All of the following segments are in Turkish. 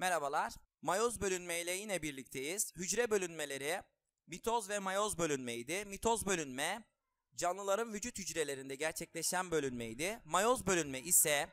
Merhabalar. Mayoz bölünmeyle yine birlikteyiz. Hücre bölünmeleri mitoz ve mayoz bölünmeydi. Mitoz bölünme canlıların vücut hücrelerinde gerçekleşen bölünmeydi. Mayoz bölünme ise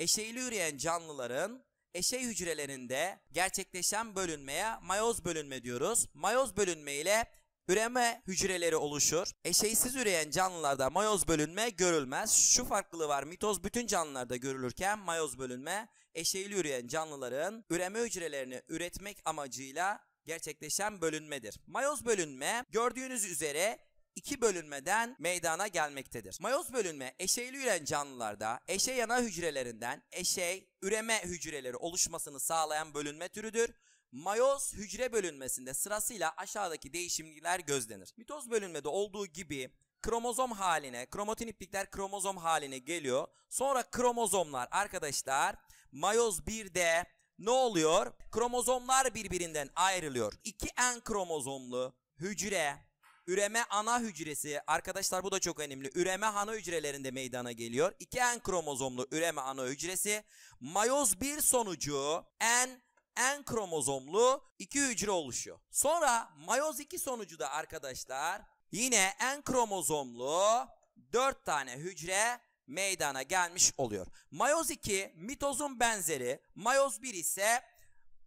eşeyli üreyen canlıların eşey hücrelerinde gerçekleşen bölünmeye mayoz bölünme diyoruz. Mayoz bölünme ile Üreme hücreleri oluşur. Eşeysiz üreyen canlılarda mayoz bölünme görülmez. Şu farklılığı var. Mitoz bütün canlılarda görülürken mayoz bölünme eşeyli üreyen canlıların üreme hücrelerini üretmek amacıyla gerçekleşen bölünmedir. Mayoz bölünme gördüğünüz üzere iki bölünmeden meydana gelmektedir. Mayoz bölünme eşeyli üreyen canlılarda eşey ana hücrelerinden eşey üreme hücreleri oluşmasını sağlayan bölünme türüdür. Mayoz hücre bölünmesinde sırasıyla aşağıdaki değişimler gözlenir. Mitoz bölünmede olduğu gibi kromozom haline, kromatin iplikler kromozom haline geliyor. Sonra kromozomlar arkadaşlar mayoz 1'de ne oluyor? Kromozomlar birbirinden ayrılıyor. 2N kromozomlu hücre Üreme ana hücresi arkadaşlar bu da çok önemli. Üreme ana hücrelerinde meydana geliyor. 2N kromozomlu üreme ana hücresi mayoz 1 sonucu N en kromozomlu iki hücre oluşuyor. Sonra mayoz 2 sonucu da arkadaşlar yine en kromozomlu 4 tane hücre meydana gelmiş oluyor. Mayoz 2 mitozun benzeri, mayoz 1 ise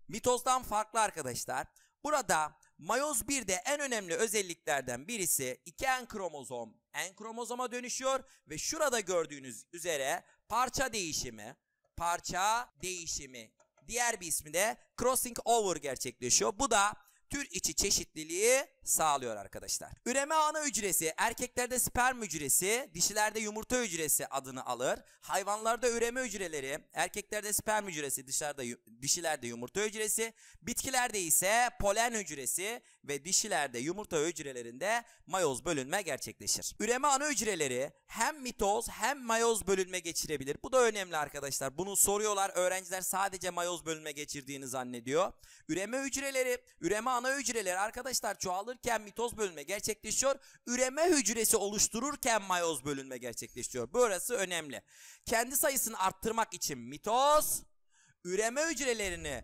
mitozdan farklı arkadaşlar. Burada mayoz 1'de en önemli özelliklerden birisi iki en kromozom en kromozoma dönüşüyor ve şurada gördüğünüz üzere parça değişimi, parça değişimi diğer bir ismi de crossing over gerçekleşiyor. Bu da tür içi çeşitliliği sağlıyor arkadaşlar. Üreme ana hücresi erkeklerde sperm hücresi, dişilerde yumurta hücresi adını alır. Hayvanlarda üreme hücreleri, erkeklerde sperm hücresi, dışarıda dişilerde yumurta hücresi, bitkilerde ise polen hücresi ve dişilerde yumurta hücrelerinde mayoz bölünme gerçekleşir. Üreme ana hücreleri hem mitoz hem mayoz bölünme geçirebilir. Bu da önemli arkadaşlar. Bunu soruyorlar. Öğrenciler sadece mayoz bölünme geçirdiğini zannediyor. Üreme hücreleri, üreme ana hücreleri arkadaşlar çoğalır alırken mitoz bölünme gerçekleşiyor. Üreme hücresi oluştururken mayoz bölünme gerçekleşiyor. Burası önemli. Kendi sayısını arttırmak için mitoz, üreme hücrelerini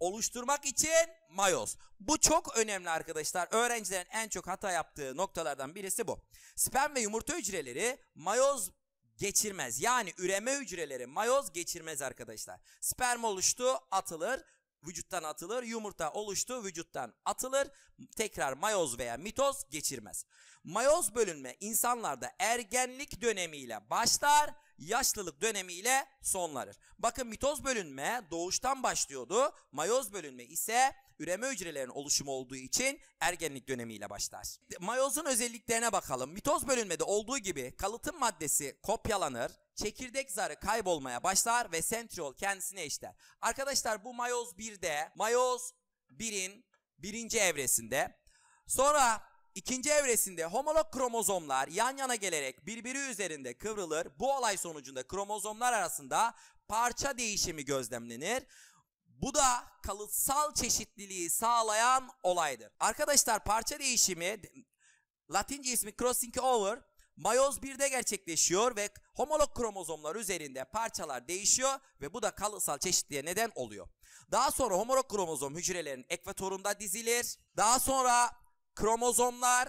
oluşturmak için mayoz. Bu çok önemli arkadaşlar. Öğrencilerin en çok hata yaptığı noktalardan birisi bu. Sperm ve yumurta hücreleri mayoz geçirmez. Yani üreme hücreleri mayoz geçirmez arkadaşlar. Sperm oluştu atılır vücuttan atılır. Yumurta oluştu vücuttan atılır. Tekrar mayoz veya mitoz geçirmez. Mayoz bölünme insanlarda ergenlik dönemiyle başlar, yaşlılık dönemiyle sonlanır. Bakın mitoz bölünme doğuştan başlıyordu. Mayoz bölünme ise üreme hücrelerinin oluşumu olduğu için ergenlik dönemiyle başlar. Mayozun özelliklerine bakalım. Mitoz bölünmede olduğu gibi kalıtım maddesi kopyalanır çekirdek zarı kaybolmaya başlar ve sentriol kendisine işler. Arkadaşlar bu mayoz 1'de, mayoz 1'in birinci evresinde. Sonra ikinci evresinde homolog kromozomlar yan yana gelerek birbiri üzerinde kıvrılır. Bu olay sonucunda kromozomlar arasında parça değişimi gözlemlenir. Bu da kalıtsal çeşitliliği sağlayan olaydır. Arkadaşlar parça değişimi Latince ismi crossing over Mayoz 1'de gerçekleşiyor ve homolog kromozomlar üzerinde parçalar değişiyor ve bu da kalıtsal çeşitliğe neden oluyor. Daha sonra homolog kromozom hücrelerin ekvatorunda dizilir. Daha sonra kromozomlar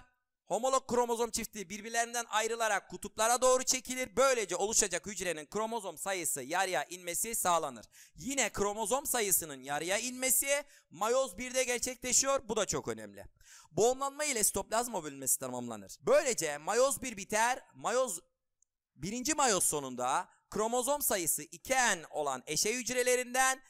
Homolog kromozom çiftliği birbirlerinden ayrılarak kutuplara doğru çekilir. Böylece oluşacak hücrenin kromozom sayısı yarıya inmesi sağlanır. Yine kromozom sayısının yarıya inmesi mayoz 1'de gerçekleşiyor. Bu da çok önemli. Boğumlanma ile sitoplazma bölünmesi tamamlanır. Böylece mayoz 1 biter. Mayoz birinci mayoz sonunda kromozom sayısı 2N olan eşe hücrelerinden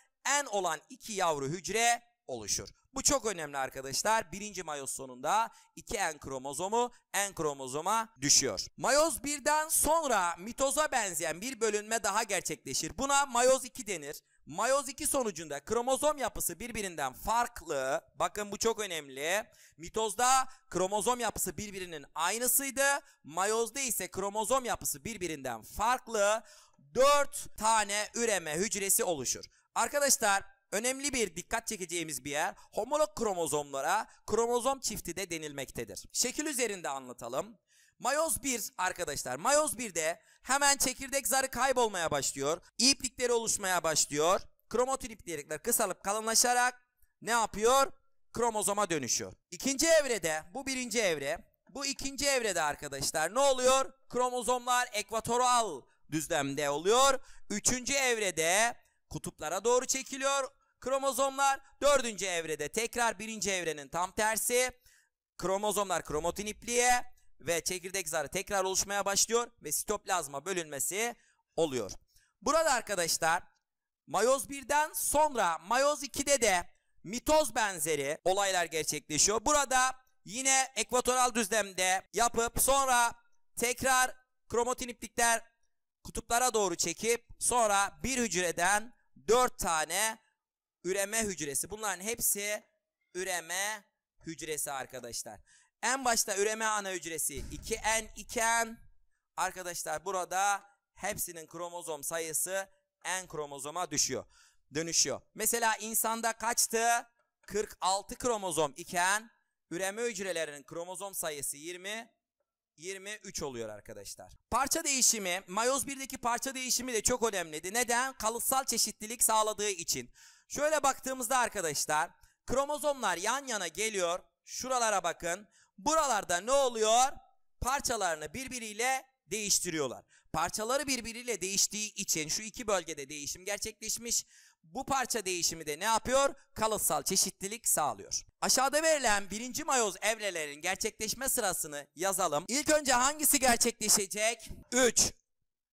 N olan 2 yavru hücre oluşur. Bu çok önemli arkadaşlar. Birinci mayoz sonunda iki n kromozomu n kromozoma düşüyor. Mayoz birden sonra mitoza benzeyen bir bölünme daha gerçekleşir. Buna mayoz 2 denir. Mayoz 2 sonucunda kromozom yapısı birbirinden farklı. Bakın bu çok önemli. Mitozda kromozom yapısı birbirinin aynısıydı. Mayozda ise kromozom yapısı birbirinden farklı. 4 tane üreme hücresi oluşur. Arkadaşlar önemli bir dikkat çekeceğimiz bir yer homolog kromozomlara kromozom çifti de denilmektedir. Şekil üzerinde anlatalım. Mayoz 1 arkadaşlar mayoz 1'de hemen çekirdek zarı kaybolmaya başlıyor. İplikleri oluşmaya başlıyor. Kromatin iplikler kısalıp kalınlaşarak ne yapıyor? Kromozoma dönüşüyor. İkinci evrede bu birinci evre. Bu ikinci evrede arkadaşlar ne oluyor? Kromozomlar ekvatoral düzlemde oluyor. Üçüncü evrede kutuplara doğru çekiliyor. Kromozomlar dördüncü evrede tekrar birinci evrenin tam tersi. Kromozomlar kromatin ipliğe ve çekirdek zarı tekrar oluşmaya başlıyor ve sitoplazma bölünmesi oluyor. Burada arkadaşlar mayoz 1'den sonra mayoz 2'de de mitoz benzeri olaylar gerçekleşiyor. Burada yine ekvatoral düzlemde yapıp sonra tekrar kromatin iplikler kutuplara doğru çekip sonra bir hücreden 4 tane üreme hücresi. Bunların hepsi üreme hücresi arkadaşlar. En başta üreme ana hücresi 2N iken arkadaşlar burada hepsinin kromozom sayısı n kromozoma düşüyor. Dönüşüyor. Mesela insanda kaçtı? 46 kromozom iken üreme hücrelerinin kromozom sayısı 20 23 oluyor arkadaşlar. Parça değişimi, mayoz 1'deki parça değişimi de çok önemliydi. Neden? Kalıtsal çeşitlilik sağladığı için. Şöyle baktığımızda arkadaşlar kromozomlar yan yana geliyor. Şuralara bakın. Buralarda ne oluyor? Parçalarını birbiriyle değiştiriyorlar. Parçaları birbiriyle değiştiği için şu iki bölgede değişim gerçekleşmiş. Bu parça değişimi de ne yapıyor? Kalıtsal çeşitlilik sağlıyor. Aşağıda verilen birinci mayoz evrelerin gerçekleşme sırasını yazalım. İlk önce hangisi gerçekleşecek? 3.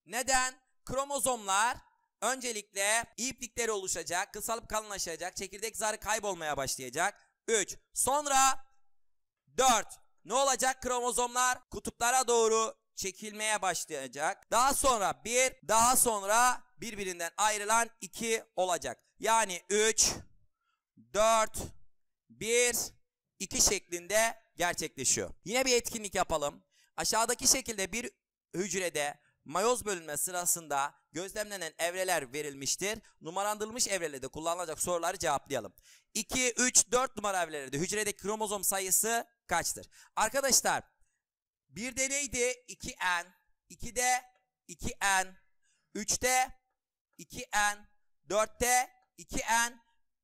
Neden? Kromozomlar Öncelikle iplikleri oluşacak, kısalıp kalınlaşacak, çekirdek zarı kaybolmaya başlayacak. 3. Sonra 4. Ne olacak kromozomlar? Kutuplara doğru çekilmeye başlayacak. Daha sonra 1, daha sonra birbirinden ayrılan 2 olacak. Yani 3, 4, 1, 2 şeklinde gerçekleşiyor. Yine bir etkinlik yapalım. Aşağıdaki şekilde bir hücrede mayoz bölünme sırasında gözlemlenen evreler verilmiştir. Numaralandırılmış evrelerde kullanılacak soruları cevaplayalım. 2, 3, 4 numara evrelerde hücredeki kromozom sayısı kaçtır? Arkadaşlar bir de neydi? 2N, 2'de 2N, 3'te 2N, 4'te 2N,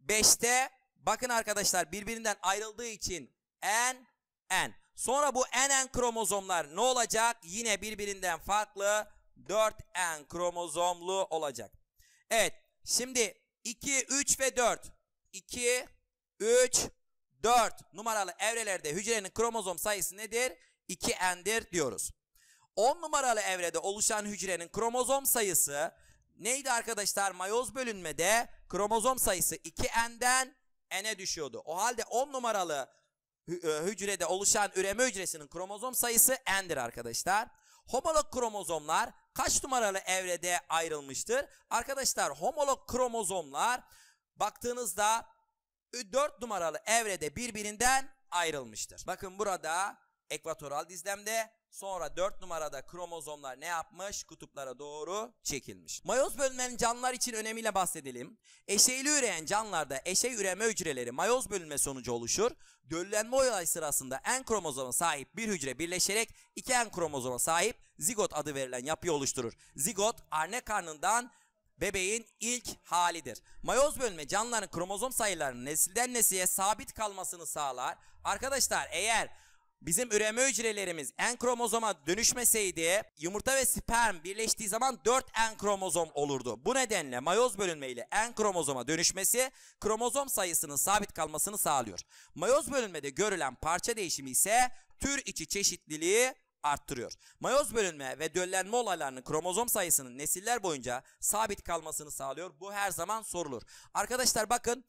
5'te bakın arkadaşlar birbirinden ayrıldığı için N, N. Sonra bu NN kromozomlar ne olacak? Yine birbirinden farklı 4N kromozomlu olacak. Evet şimdi 2, 3 ve 4. 2, 3, 4 numaralı evrelerde hücrenin kromozom sayısı nedir? 2N'dir diyoruz. 10 numaralı evrede oluşan hücrenin kromozom sayısı neydi arkadaşlar? Mayoz bölünmede kromozom sayısı 2N'den N'e düşüyordu. O halde 10 numaralı e, hücrede oluşan üreme hücresinin kromozom sayısı n'dir arkadaşlar. Homolog kromozomlar kaç numaralı evrede ayrılmıştır? Arkadaşlar homolog kromozomlar baktığınızda 4 numaralı evrede birbirinden ayrılmıştır. Bakın burada ekvatoral dizlemde. Sonra 4 numarada kromozomlar ne yapmış? Kutuplara doğru çekilmiş. Mayoz bölünmenin canlılar için önemiyle bahsedelim. Eşeyli üreyen canlılarda eşey üreme hücreleri mayoz bölünme sonucu oluşur. Döllenme olay sırasında en kromozoma sahip bir hücre birleşerek iki en kromozoma sahip zigot adı verilen yapıyı oluşturur. Zigot anne karnından bebeğin ilk halidir. Mayoz bölme canlıların kromozom sayılarının nesilden nesile sabit kalmasını sağlar. Arkadaşlar eğer Bizim üreme hücrelerimiz en kromozoma dönüşmeseydi yumurta ve sperm birleştiği zaman 4 en kromozom olurdu. Bu nedenle mayoz bölünmeyle en kromozoma dönüşmesi kromozom sayısının sabit kalmasını sağlıyor. Mayoz bölünmede görülen parça değişimi ise tür içi çeşitliliği arttırıyor. Mayoz bölünme ve döllenme olaylarının kromozom sayısının nesiller boyunca sabit kalmasını sağlıyor. Bu her zaman sorulur. Arkadaşlar bakın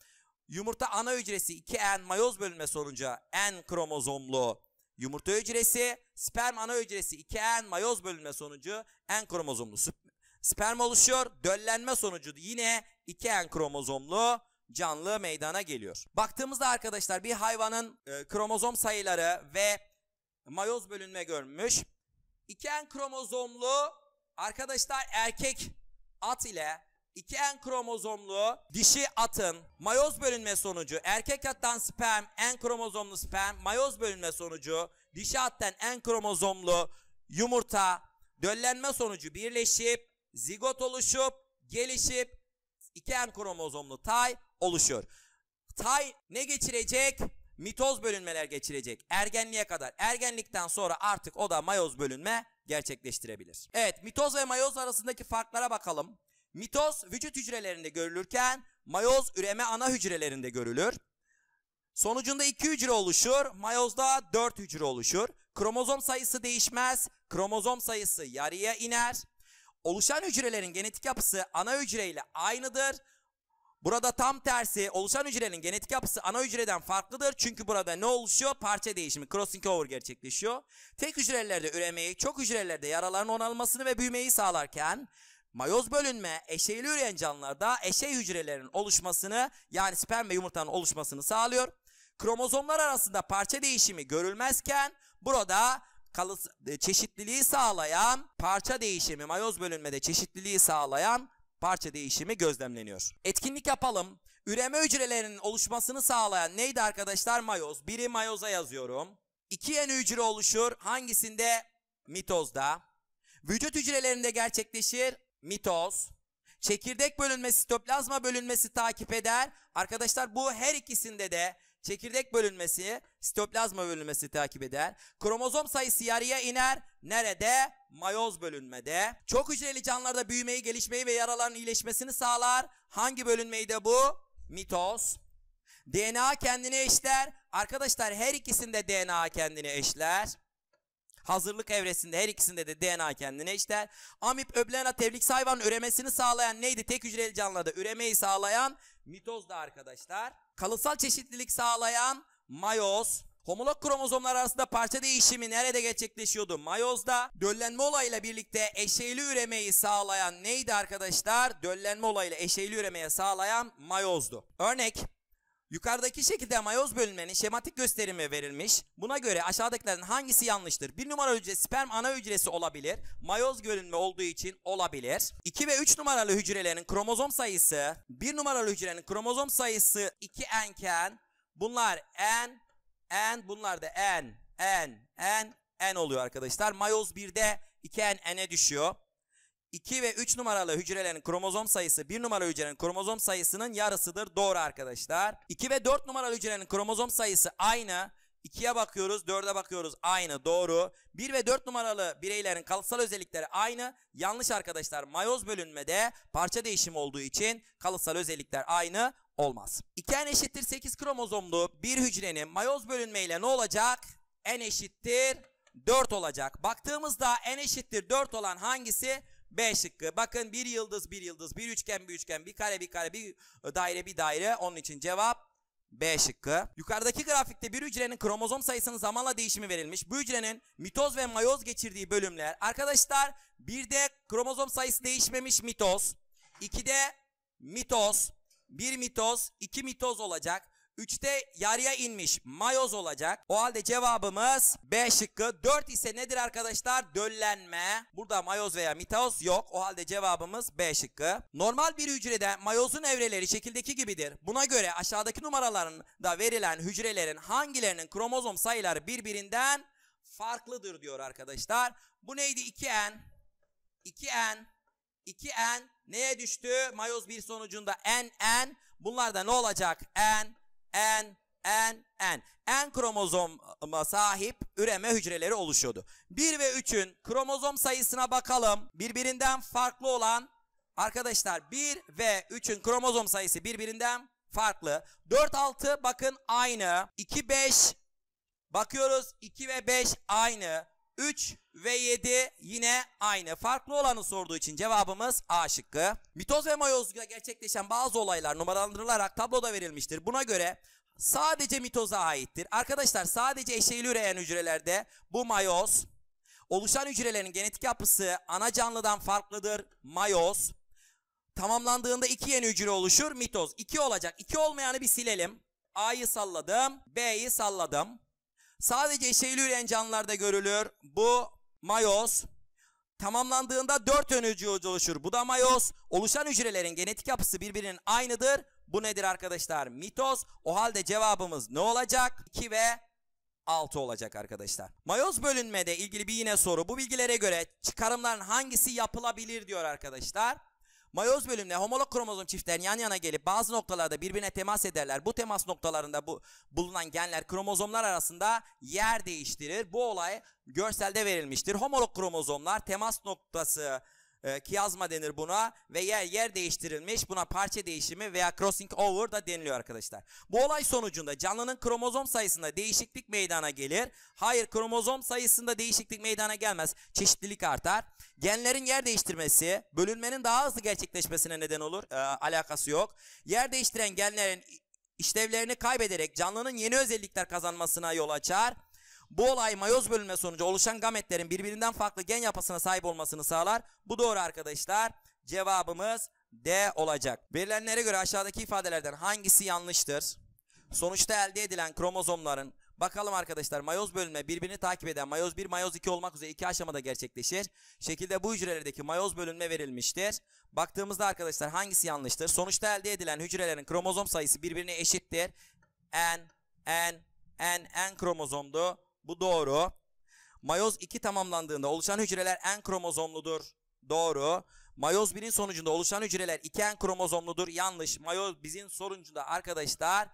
Yumurta ana hücresi 2N mayoz bölünme sonucu N kromozomlu Yumurta hücresi, sperm ana hücresi 2N mayoz bölünme sonucu N kromozomlu sperm oluşuyor. Döllenme sonucu yine 2N kromozomlu canlı meydana geliyor. Baktığımızda arkadaşlar bir hayvanın e, kromozom sayıları ve mayoz bölünme görmüş. 2N kromozomlu arkadaşlar erkek at ile İki en kromozomlu dişi atın mayoz bölünme sonucu erkek attan sperm en kromozomlu sperm mayoz bölünme sonucu dişi attan en kromozomlu yumurta döllenme sonucu birleşip zigot oluşup gelişip iki en kromozomlu tay oluşuyor. Tay ne geçirecek? Mitoz bölünmeler geçirecek ergenliğe kadar. Ergenlikten sonra artık o da mayoz bölünme gerçekleştirebilir. Evet mitoz ve mayoz arasındaki farklara bakalım. Mitoz vücut hücrelerinde görülürken mayoz üreme ana hücrelerinde görülür. Sonucunda iki hücre oluşur. Mayozda dört hücre oluşur. Kromozom sayısı değişmez. Kromozom sayısı yarıya iner. Oluşan hücrelerin genetik yapısı ana hücreyle aynıdır. Burada tam tersi oluşan hücrenin genetik yapısı ana hücreden farklıdır. Çünkü burada ne oluşuyor? Parça değişimi, crossing over gerçekleşiyor. Tek hücrelerde üremeyi, çok hücrelerde yaraların onarılmasını ve büyümeyi sağlarken Mayoz bölünme eşeyli üreyen canlılarda eşey hücrelerin oluşmasını yani sperm ve yumurtanın oluşmasını sağlıyor. Kromozomlar arasında parça değişimi görülmezken burada kalıs e, çeşitliliği sağlayan parça değişimi mayoz bölünmede çeşitliliği sağlayan parça değişimi gözlemleniyor. Etkinlik yapalım. Üreme hücrelerinin oluşmasını sağlayan neydi arkadaşlar? Mayoz. Biri mayoza yazıyorum. İki yeni hücre oluşur. Hangisinde? Mitozda. Vücut hücrelerinde gerçekleşir mitoz, çekirdek bölünmesi, sitoplazma bölünmesi takip eder. Arkadaşlar bu her ikisinde de çekirdek bölünmesi, sitoplazma bölünmesi takip eder. Kromozom sayısı yarıya iner. Nerede? Mayoz bölünmede. Çok hücreli canlılarda büyümeyi, gelişmeyi ve yaraların iyileşmesini sağlar. Hangi bölünmeyi de bu? Mitoz. DNA kendini eşler. Arkadaşlar her ikisinde DNA kendini eşler. Hazırlık evresinde her ikisinde de DNA kendine işler. Amip öblena tevlik hayvan üremesini sağlayan neydi? Tek hücreli canlıda üremeyi sağlayan mitozda arkadaşlar. Kalıtsal çeşitlilik sağlayan mayoz. Homolog kromozomlar arasında parça değişimi nerede gerçekleşiyordu? Mayozda döllenme olayıyla birlikte eşeyli üremeyi sağlayan neydi arkadaşlar? Döllenme olayıyla eşeyli üremeye sağlayan mayozdu. Örnek Yukarıdaki şekilde mayoz bölünmenin şematik gösterimi verilmiş. Buna göre aşağıdakilerin hangisi yanlıştır? Bir numaralı hücre sperm ana hücresi olabilir. Mayoz bölünme olduğu için olabilir. 2 ve 3 numaralı hücrelerin kromozom sayısı 1 numaralı hücrenin kromozom sayısı 2N iken bunlar N, N bunlar da N, N, N, N oluyor arkadaşlar. Mayoz 1'de 2N, N'e düşüyor. 2 ve 3 numaralı hücrelerin kromozom sayısı 1 numaralı hücrenin kromozom sayısının yarısıdır. Doğru arkadaşlar. 2 ve 4 numaralı hücrenin kromozom sayısı aynı. 2'ye bakıyoruz, 4'e bakıyoruz. Aynı, doğru. 1 ve 4 numaralı bireylerin kalıtsal özellikleri aynı. Yanlış arkadaşlar. Mayoz bölünmede parça değişimi olduğu için kalıtsal özellikler aynı olmaz. 2 en eşittir 8 kromozomlu bir hücrenin mayoz bölünmeyle ne olacak? En eşittir 4 olacak. Baktığımızda en eşittir 4 olan hangisi? B şıkkı. Bakın bir yıldız bir yıldız bir üçgen bir üçgen bir kare bir kare bir e, daire bir daire. Onun için cevap B şıkkı. Yukarıdaki grafikte bir hücrenin kromozom sayısının zamanla değişimi verilmiş. Bu hücrenin mitoz ve mayoz geçirdiği bölümler. Arkadaşlar bir de kromozom sayısı değişmemiş mitoz. de mitoz. bir mitoz iki mitoz olacak. 3'te yarıya inmiş mayoz olacak. O halde cevabımız B şıkkı. 4 ise nedir arkadaşlar? Döllenme. Burada mayoz veya mitoz yok. O halde cevabımız B şıkkı. Normal bir hücrede mayozun evreleri şekildeki gibidir. Buna göre aşağıdaki numaralarında verilen hücrelerin hangilerinin kromozom sayıları birbirinden farklıdır diyor arkadaşlar. Bu neydi? 2N. 2N. 2N neye düştü? Mayoz bir sonucunda N, N. Bunlar da ne olacak? N, en, en, en. En kromozoma sahip üreme hücreleri oluşuyordu. 1 ve 3'ün kromozom sayısına bakalım. Birbirinden farklı olan arkadaşlar 1 ve 3'ün kromozom sayısı birbirinden farklı. 4, 6 bakın aynı. 2, 5 bakıyoruz 2 ve 5 aynı. 3 ve 7 yine aynı. Farklı olanı sorduğu için cevabımız A şıkkı. Mitoz ve mayozda gerçekleşen bazı olaylar numaralandırılarak tabloda verilmiştir. Buna göre sadece mitoza aittir. Arkadaşlar sadece eşeğli üreyen hücrelerde bu mayoz. Oluşan hücrelerin genetik yapısı ana canlıdan farklıdır. Mayoz. Tamamlandığında iki yeni hücre oluşur. Mitoz 2 olacak. 2 olmayanı bir silelim. A'yı salladım. B'yi salladım. Sadece eşeğli üren canlılarda görülür. Bu mayoz. Tamamlandığında dört ön hücre oluşur. Bu da mayoz. Oluşan hücrelerin genetik yapısı birbirinin aynıdır. Bu nedir arkadaşlar? Mitoz. O halde cevabımız ne olacak? 2 ve 6 olacak arkadaşlar. Mayoz bölünmede ilgili bir yine soru. Bu bilgilere göre çıkarımların hangisi yapılabilir diyor arkadaşlar. Mayoz bölümüne homolog kromozom çiftlerin yan yana gelip bazı noktalarda birbirine temas ederler. Bu temas noktalarında bu bulunan genler kromozomlar arasında yer değiştirir. Bu olay görselde verilmiştir. Homolog kromozomlar temas noktası e, kiyazma denir buna ve yer yer değiştirilmiş buna parça değişimi veya crossing over da deniliyor arkadaşlar. Bu olay sonucunda canlının kromozom sayısında değişiklik meydana gelir. Hayır kromozom sayısında değişiklik meydana gelmez. Çeşitlilik artar. Genlerin yer değiştirmesi bölünmenin daha hızlı gerçekleşmesine neden olur. E, alakası yok. Yer değiştiren genlerin işlevlerini kaybederek canlının yeni özellikler kazanmasına yol açar. Bu olay mayoz bölünme sonucu oluşan gametlerin birbirinden farklı gen yapısına sahip olmasını sağlar. Bu doğru arkadaşlar. Cevabımız D olacak. Verilenlere göre aşağıdaki ifadelerden hangisi yanlıştır? Sonuçta elde edilen kromozomların Bakalım arkadaşlar mayoz bölünme birbirini takip eden mayoz 1 mayoz 2 olmak üzere iki aşamada gerçekleşir. Şekilde bu hücrelerdeki mayoz bölünme verilmiştir. Baktığımızda arkadaşlar hangisi yanlıştır? Sonuçta elde edilen hücrelerin kromozom sayısı birbirine eşittir. N, N, N, N kromozomdu. Bu doğru. Mayoz 2 tamamlandığında oluşan hücreler en kromozomludur. Doğru. Mayoz 1'in sonucunda oluşan hücreler 2 en kromozomludur. Yanlış. Mayoz 1'in sonucunda arkadaşlar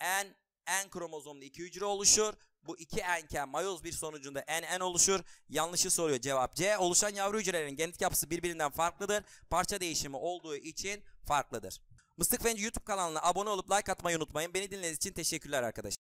en en kromozomlu 2 hücre oluşur. Bu 2 enken mayoz 1 sonucunda en en oluşur. Yanlışı soruyor cevap C. Oluşan yavru hücrelerin genetik yapısı birbirinden farklıdır. Parça değişimi olduğu için farklıdır. Mıstık Fenci YouTube kanalına abone olup like atmayı unutmayın. Beni dinlediğiniz için teşekkürler arkadaşlar.